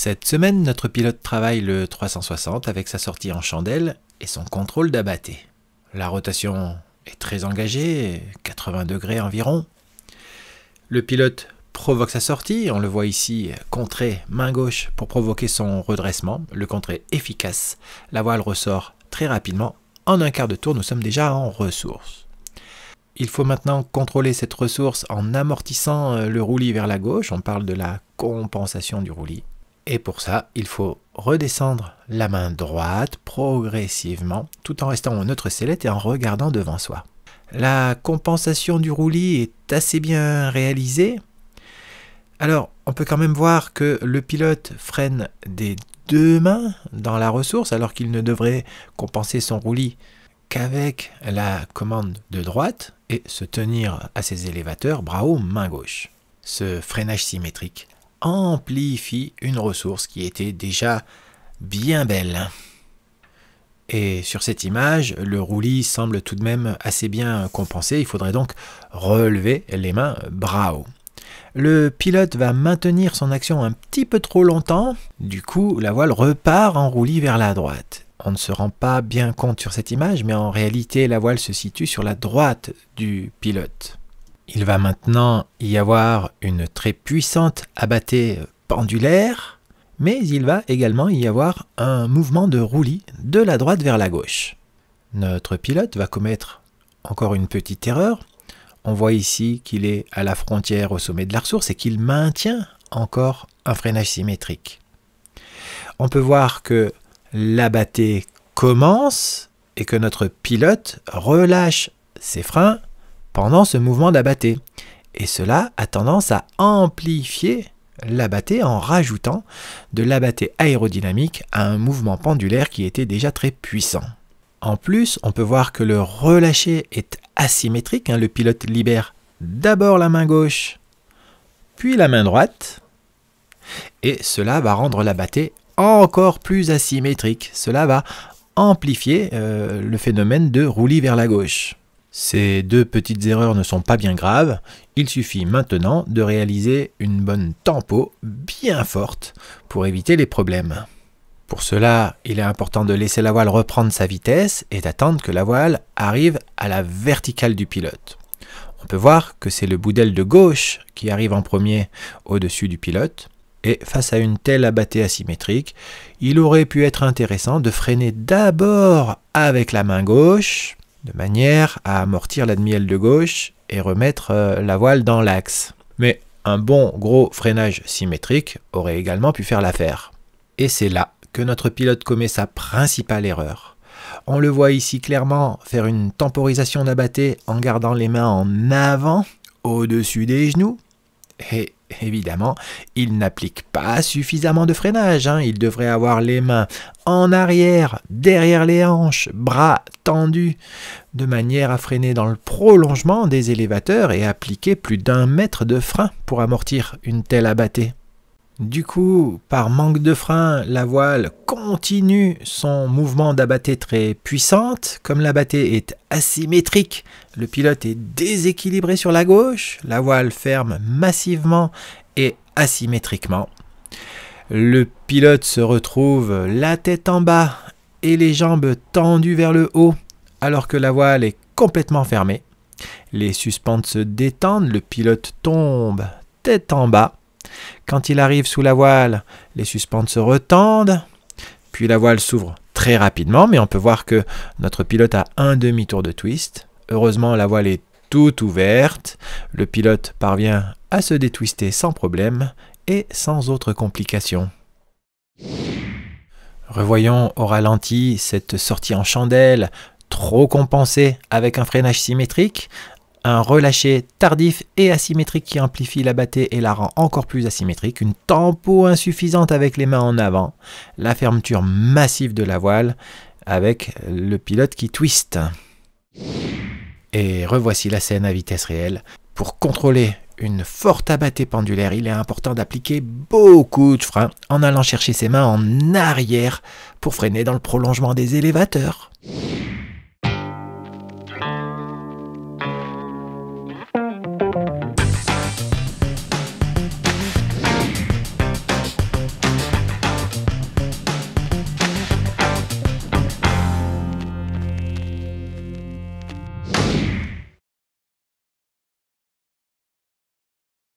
Cette semaine, notre pilote travaille le 360 avec sa sortie en chandelle et son contrôle d'abatté. La rotation est très engagée, 80 degrés environ. Le pilote provoque sa sortie, on le voit ici contrer main gauche pour provoquer son redressement, le contrer efficace, la voile ressort très rapidement, en un quart de tour nous sommes déjà en ressource. Il faut maintenant contrôler cette ressource en amortissant le roulis vers la gauche, on parle de la compensation du roulis. Et pour ça, il faut redescendre la main droite progressivement tout en restant en notre sellette et en regardant devant soi. La compensation du roulis est assez bien réalisée. Alors, on peut quand même voir que le pilote freine des deux mains dans la ressource alors qu'il ne devrait compenser son roulis qu'avec la commande de droite et se tenir à ses élévateurs bras haut, main gauche. Ce freinage symétrique amplifie une ressource qui était déjà bien belle. Et sur cette image, le roulis semble tout de même assez bien compensé, il faudrait donc relever les mains bras Le pilote va maintenir son action un petit peu trop longtemps, du coup la voile repart en roulis vers la droite. On ne se rend pas bien compte sur cette image, mais en réalité la voile se situe sur la droite du pilote. Il va maintenant y avoir une très puissante abattée pendulaire, mais il va également y avoir un mouvement de roulis de la droite vers la gauche. Notre pilote va commettre encore une petite erreur. On voit ici qu'il est à la frontière au sommet de la ressource et qu'il maintient encore un freinage symétrique. On peut voir que l'abattée commence et que notre pilote relâche ses freins pendant ce mouvement d'abatté. Et cela a tendance à amplifier l'abatté en rajoutant de l'abatté aérodynamique à un mouvement pendulaire qui était déjà très puissant. En plus, on peut voir que le relâcher est asymétrique. Hein. le pilote libère d'abord la main gauche, puis la main droite. Et cela va rendre l'abatté encore plus asymétrique. Cela va amplifier euh, le phénomène de roulis vers la gauche. Ces deux petites erreurs ne sont pas bien graves, il suffit maintenant de réaliser une bonne tempo bien forte pour éviter les problèmes. Pour cela, il est important de laisser la voile reprendre sa vitesse et d'attendre que la voile arrive à la verticale du pilote. On peut voir que c'est le boudel de gauche qui arrive en premier au-dessus du pilote. Et face à une telle abatée asymétrique, il aurait pu être intéressant de freiner d'abord avec la main gauche, de manière à amortir la de gauche et remettre euh, la voile dans l'axe. Mais un bon gros freinage symétrique aurait également pu faire l'affaire. Et c'est là que notre pilote commet sa principale erreur. On le voit ici clairement faire une temporisation d'abatté en gardant les mains en avant, au-dessus des genoux. Et Évidemment, il n'applique pas suffisamment de freinage, hein. il devrait avoir les mains en arrière, derrière les hanches, bras tendus, de manière à freiner dans le prolongement des élévateurs et appliquer plus d'un mètre de frein pour amortir une telle abattée. Du coup, par manque de frein, la voile continue son mouvement d'abatté très puissante. Comme l'abattée est asymétrique, le pilote est déséquilibré sur la gauche, la voile ferme massivement et asymétriquement. Le pilote se retrouve la tête en bas et les jambes tendues vers le haut, alors que la voile est complètement fermée. Les suspentes se détendent, le pilote tombe tête en bas quand il arrive sous la voile, les suspentes se retendent, puis la voile s'ouvre très rapidement, mais on peut voir que notre pilote a un demi-tour de twist. Heureusement, la voile est toute ouverte, le pilote parvient à se détwister sans problème et sans autre complication. Revoyons au ralenti cette sortie en chandelle, trop compensée avec un freinage symétrique, un relâché tardif et asymétrique qui amplifie la et la rend encore plus asymétrique, une tempo insuffisante avec les mains en avant, la fermeture massive de la voile avec le pilote qui twiste. Et revoici la scène à vitesse réelle. Pour contrôler une forte abatté pendulaire, il est important d'appliquer beaucoup de freins en allant chercher ses mains en arrière pour freiner dans le prolongement des élévateurs.